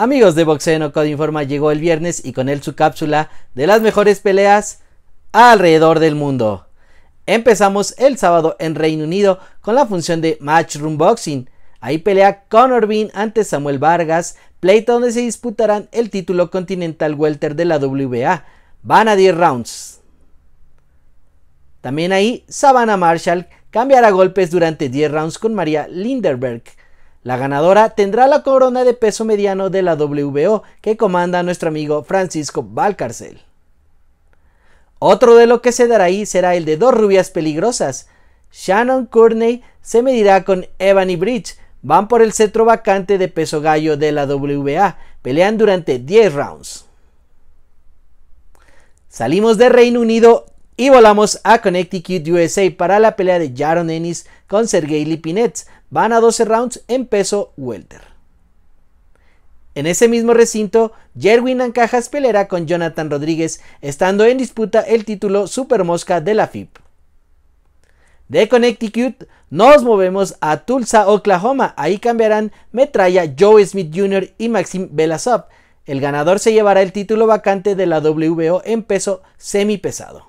Amigos de Boxeo No Informa llegó el viernes y con él su cápsula de las mejores peleas alrededor del mundo. Empezamos el sábado en Reino Unido con la función de Matchroom Boxing. Ahí pelea Conor Bean ante Samuel Vargas, pleito donde se disputarán el título continental welter de la WBA. Van a 10 rounds. También ahí Savannah Marshall cambiará golpes durante 10 rounds con María Linderberg. La ganadora tendrá la corona de peso mediano de la WBO que comanda nuestro amigo Francisco Valcarcel. Otro de lo que se dará ahí será el de dos rubias peligrosas. Shannon Courtney se medirá con Ebony Bridge. Van por el cetro vacante de peso gallo de la WBA. Pelean durante 10 rounds. Salimos de Reino Unido y volamos a Connecticut, USA para la pelea de Jaron Ennis con sergei Lipinets. Van a 12 rounds en peso welter. En ese mismo recinto, Jerwin Ancajas peleará con Jonathan Rodríguez, estando en disputa el título Super Mosca de la FIP. De Connecticut nos movemos a Tulsa, Oklahoma. Ahí cambiarán metralla Joe Smith Jr. y Maxim Belasov. El ganador se llevará el título vacante de la WBO en peso semipesado.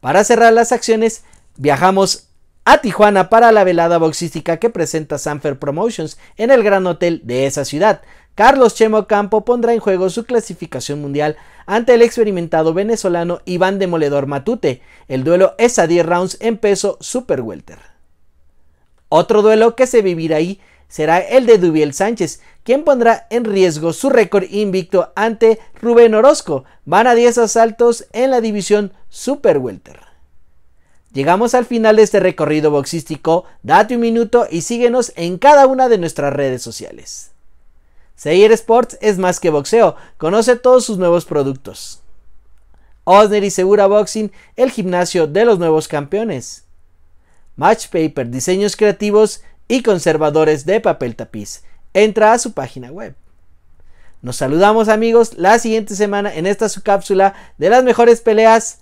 Para cerrar las acciones, viajamos a Tijuana para la velada boxística que presenta Sanfer Promotions en el Gran Hotel de esa ciudad. Carlos Chemo Campo pondrá en juego su clasificación mundial ante el experimentado venezolano Iván Demoledor Matute. El duelo es a 10 rounds en peso super welter. Otro duelo que se vivirá ahí será el de Dubiel Sánchez, quien pondrá en riesgo su récord invicto ante Rubén Orozco. Van a 10 asaltos en la división super welter. Llegamos al final de este recorrido boxístico, date un minuto y síguenos en cada una de nuestras redes sociales. Seguir Sports es más que boxeo, conoce todos sus nuevos productos. Osner y Segura Boxing, el gimnasio de los nuevos campeones. Match Paper, diseños creativos y conservadores de papel tapiz. Entra a su página web. Nos saludamos amigos la siguiente semana en esta su cápsula de las mejores peleas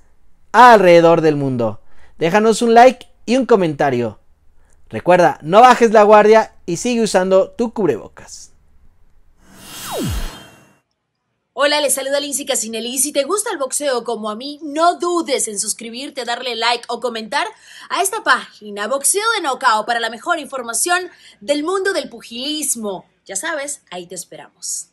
alrededor del mundo. Déjanos un like y un comentario. Recuerda, no bajes la guardia y sigue usando tu cubrebocas. Hola, les saluda Lindsay Casinelli y si te gusta el boxeo como a mí, no dudes en suscribirte, darle like o comentar a esta página Boxeo de Nocao para la mejor información del mundo del pugilismo. Ya sabes, ahí te esperamos.